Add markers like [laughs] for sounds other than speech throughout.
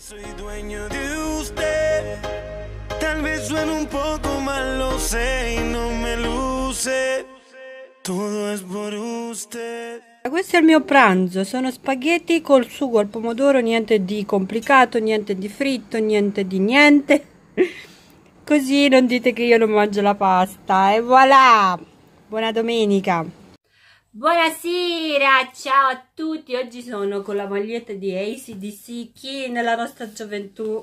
soy dueño de usted. Tal vez suene un poco mal, lo sé y no me luce. Todo es por usted. Questo è il mio pranzo, sono spaghetti col sugo al pomodoro, niente di complicato, niente di fritto, niente di niente. [laughs] Così non dite che io non mangio la pasta. E voilà! Buona domenica! Buonasera, ciao a tutti, oggi sono con la maglietta di ACDC, chi nella nostra gioventù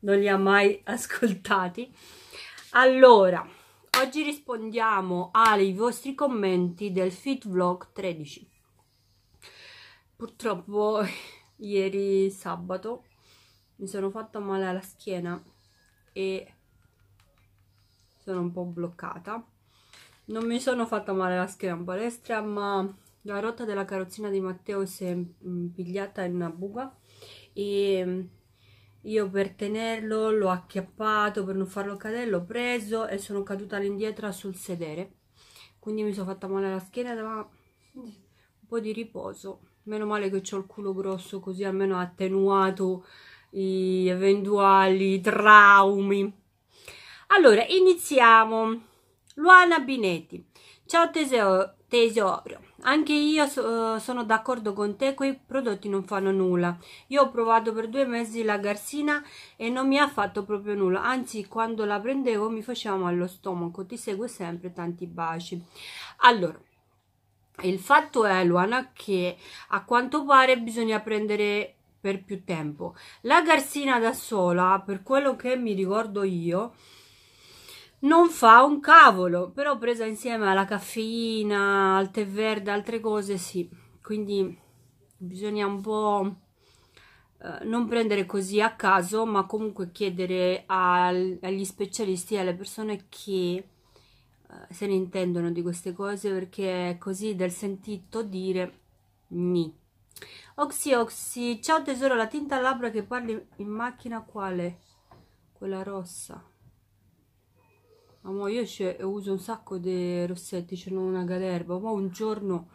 non li ha mai ascoltati. Allora, oggi rispondiamo ai vostri commenti del Fit Vlog 13. Purtroppo [laughs] ieri sabato mi sono fatta male alla schiena e sono un po' bloccata non mi sono fatta male la schiena in palestra ma la rotta della carrozzina di Matteo si è mm, pigliata in una buca e mm, io per tenerlo l'ho acchiappato per non farlo cadere l'ho preso e sono caduta all'indietro sul sedere quindi mi sono fatta male la schiena ma un po' di riposo meno male che ho il culo grosso così almeno ha attenuato gli eventuali traumi allora iniziamo Luana Binetti. Ciao tesoro, tesoro. anche io so, sono d'accordo con te, quei prodotti non fanno nulla. Io ho provato per due mesi la garsina e non mi ha fatto proprio nulla, anzi quando la prendevo mi faceva male allo stomaco. Ti seguo sempre, tanti baci. Allora, il fatto è Luana che a quanto pare bisogna prendere per più tempo. La garsina da sola, per quello che mi ricordo io, non fa un cavolo, però presa insieme alla caffeina, al tè verde, altre cose, sì. Quindi bisogna un po' eh, non prendere così a caso, ma comunque chiedere al, agli specialisti e alle persone che eh, se ne intendono di queste cose, perché così del sentito dire ni. Oxy Oxy, ciao tesoro, la tinta labbra che parli in macchina quale? Quella rossa ma io uso un sacco di rossetti, ce n'ho una galerba, ma un giorno,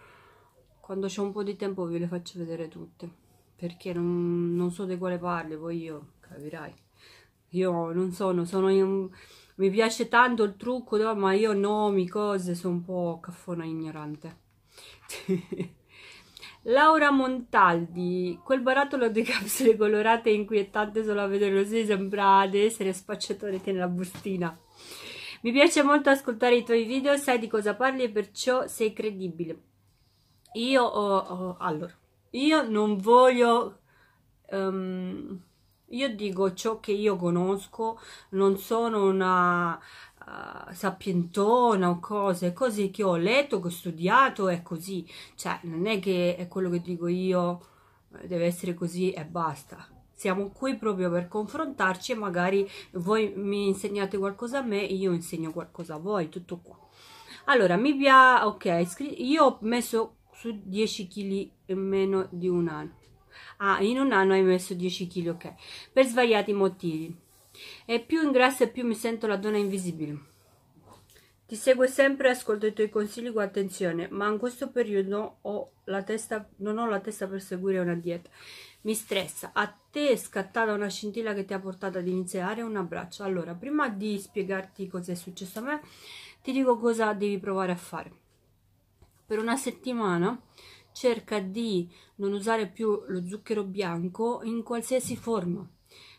quando c'è un po' di tempo, ve le faccio vedere tutte, perché non, non so di quale parli, poi io, capirai, io non sono, sono in, mi piace tanto il trucco, ma io nomi, cose, sono un po' caffona ignorante. [laughs] Laura Montaldi, quel barattolo di capsule colorate e inquietante solo a vederlo, sembra sembrate essere spacciatore, tiene la bustina. Mi piace molto ascoltare i tuoi video, sai di cosa parli e perciò sei credibile. Io ho, ho allora, io non voglio um, io dico ciò che io conosco, non sono una uh, sapientona o cose, cose che ho letto, che ho studiato, è così. Cioè, non è che è quello che dico io, deve essere così e basta. Siamo qui proprio per confrontarci e magari voi mi insegnate qualcosa a me, io insegno qualcosa a voi, tutto qua. Allora, mi piace, ok, io ho messo su 10 kg in meno di un anno. Ah, in un anno hai messo 10 kg, ok, per svariati motivi. E più ingrasso e più mi sento la donna invisibile. Ti seguo sempre ascolto i tuoi consigli con attenzione, ma in questo periodo ho testa, non ho la testa per seguire una dieta mi stressa. A te è scattata una scintilla che ti ha portato ad iniziare un abbraccio. Allora, prima di spiegarti cosa è successo a me, ti dico cosa devi provare a fare. Per una settimana cerca di non usare più lo zucchero bianco in qualsiasi forma,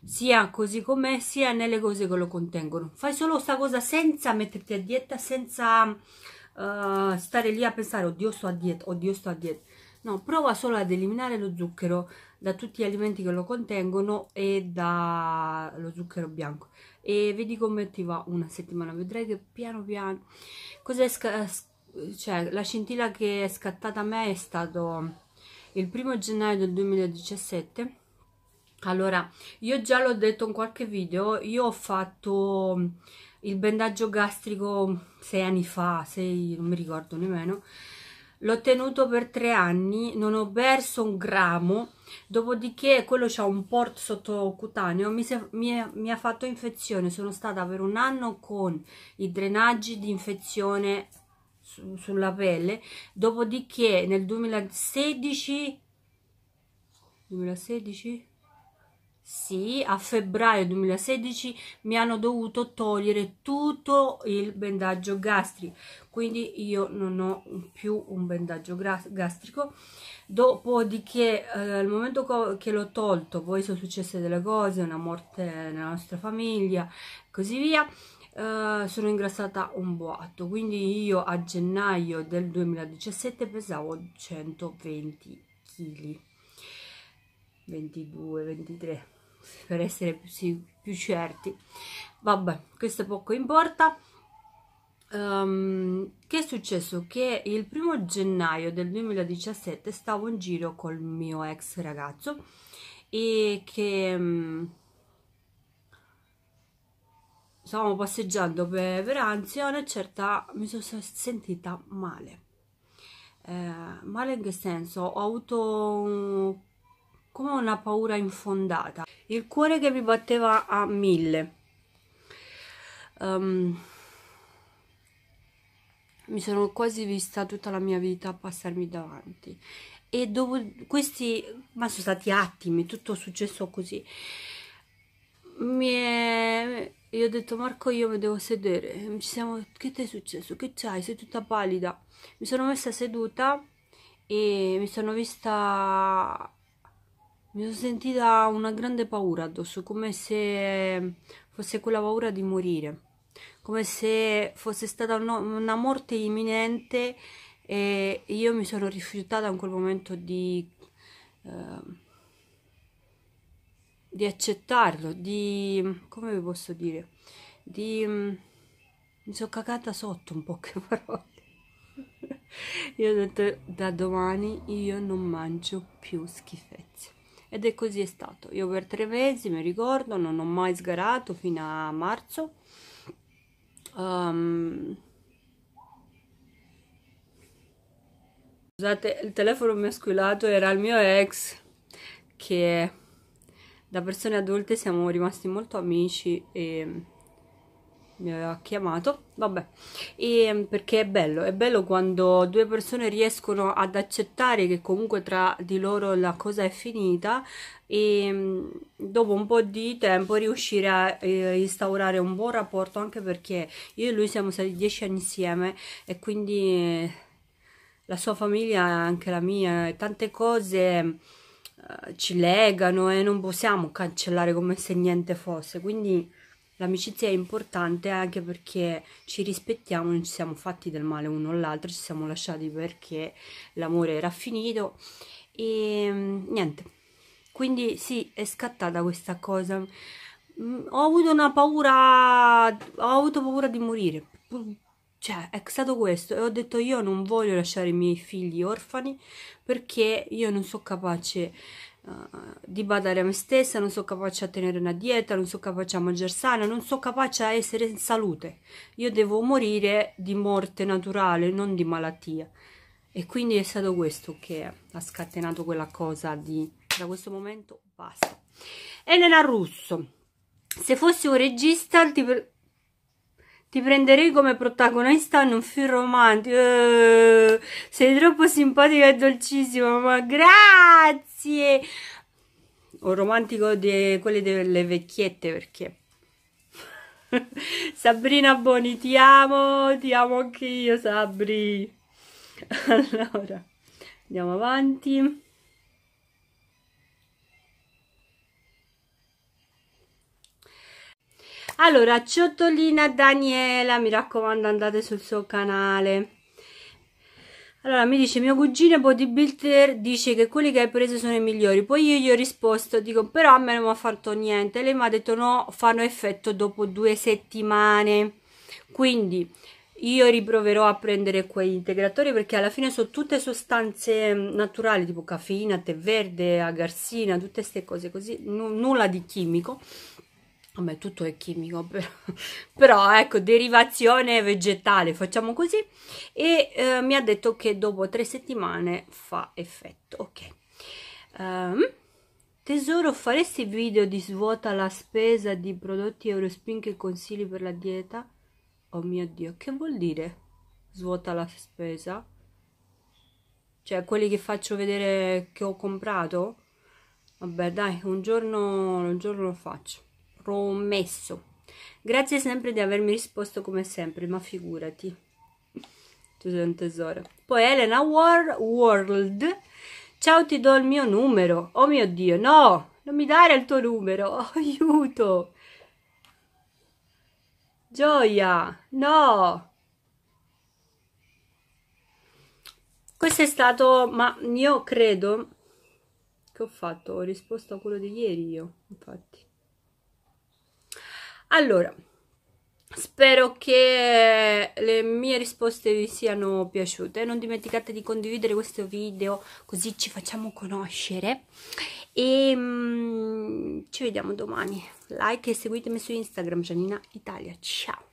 sia così com'è, sia nelle cose che lo contengono. Fai solo questa cosa senza metterti a dieta, senza uh, stare lì a pensare, oddio sto a dieta, oddio sto a dieta. No, prova solo ad eliminare lo zucchero da tutti gli alimenti che lo contengono e dallo zucchero bianco e vedi come ti va una settimana vedrai che piano piano cos'è cioè la scintilla che è scattata a me è stato il primo gennaio del 2017 allora io già l'ho detto in qualche video io ho fatto il bendaggio gastrico sei anni fa sei non mi ricordo nemmeno l'ho tenuto per tre anni, non ho perso un grammo, dopodiché quello c'ha un port sottocutaneo, mi, se, mi, mi ha fatto infezione, sono stata per un anno con i drenaggi di infezione su, sulla pelle, dopodiché nel 2016, 2016 sì, a febbraio 2016 mi hanno dovuto togliere tutto il bendaggio gastrico, quindi io non ho più un bendaggio gastrico. Dopodiché, eh, al momento che l'ho tolto, poi sono successe delle cose, una morte nella nostra famiglia, così via, eh, sono ingrassata un boato. Quindi io a gennaio del 2017 pesavo 120 kg. 22, 23 per essere più, più certi vabbè questo poco importa um, che è successo che il primo gennaio del 2017 stavo in giro col mio ex ragazzo e che um, stavamo passeggiando per Venezia a una certa mi sono sentita male eh, male in che senso? Ho avuto un come una paura infondata. Il cuore che mi batteva a mille. Um, mi sono quasi vista tutta la mia vita passarmi davanti. E dopo questi, ma sono stati attimi, tutto successo così. Mi è, io ho detto Marco io mi devo sedere. Ci siamo, che ti è successo? Che c'hai? Sei tutta pallida. Mi sono messa seduta e mi sono vista mi sono sentita una grande paura addosso, come se fosse quella paura di morire, come se fosse stata una morte imminente e io mi sono rifiutata in quel momento di, eh, di accettarlo, di... come vi posso dire? Di... mi sono cagata sotto un po' che parole. Io ho detto da domani io non mangio più schifezze ed è così è stato. Io per tre mesi, mi ricordo, non ho mai sgarato fino a marzo. Um, Scusate, il telefono mi ha squillato, era il mio ex che da persone adulte siamo rimasti molto amici e mi aveva chiamato, vabbè, e, ehm, perché è bello, è bello quando due persone riescono ad accettare che comunque tra di loro la cosa è finita e mm, dopo un po' di tempo riuscire a eh, instaurare un buon rapporto anche perché io e lui siamo stati dieci anni insieme e quindi eh, la sua famiglia è anche la mia tante cose eh, ci legano e non possiamo cancellare come se niente fosse, quindi L'amicizia è importante anche perché ci rispettiamo, non ci siamo fatti del male uno all'altro, ci siamo lasciati perché l'amore era finito e ehm, niente. Quindi sì, è scattata questa cosa. Mm, ho avuto una paura, ho avuto paura di morire. Cioè, è stato questo e ho detto io non voglio lasciare i miei figli orfani perché io non sono capace eh, di badare a me stessa, non sono capace a tenere una dieta, non sono capace a mangiare sana, non sono capace a essere in salute. Io devo morire di morte naturale, non di malattia. E quindi è stato questo che ha scatenato quella cosa di da questo momento basta. Elena Russo, se fossi un regista ti, ti prenderei come protagonista in un film romantico. Eh, sei troppo simpatica e dolcissima, ma grazie! Un romantico di quelle delle vecchiette, perché... [laughs] Sabrina Boni, ti amo, ti amo anch'io, Sabri. [laughs] Allora, andiamo avanti. allora ciotolina Daniela mi raccomando andate sul suo canale allora mi dice mio cugino bodybuilder dice che quelli che hai preso sono i migliori poi io gli ho risposto dico però a me non mi ha fatto niente lei mi ha detto no fanno effetto dopo due settimane quindi io riproverò a prendere quegli integratori perché alla fine sono tutte sostanze mm, naturali tipo caffeina, tè verde, agarsina, tutte queste cose così, nulla di chimico Vabbè, tutto è chimico, [laughs] però, però ecco, derivazione vegetale, facciamo così. E eh, mi ha detto che dopo tre settimane fa effetto, ok. Um, tesoro, faresti video di svuota la spesa di prodotti Eurospin che consigli per la dieta? Oh mio Dio, che vuol dire svuota la spesa? Cioè, quelli che faccio vedere che ho comprato? Vabbè, dai, un giorno, un giorno lo faccio promesso. Grazie sempre di avermi risposto come sempre, ma figurati. Tu sei un tesoro. Poi Elena War World. Ciao, ti do il mio numero. Oh mio Dio, no! Non mi dare il tuo numero. Oh, [laughs] aiuto! Gioia, no! Questo è stato, ma io credo che ho fatto, ho risposto a quello di ieri io, infatti. Allora, spero che le mie risposte vi siano piaciute. Non dimenticate di condividere questo video così ci facciamo conoscere. E mm, ci vediamo domani. Like e seguitemi su Instagram, Gianina Italia. Ciao!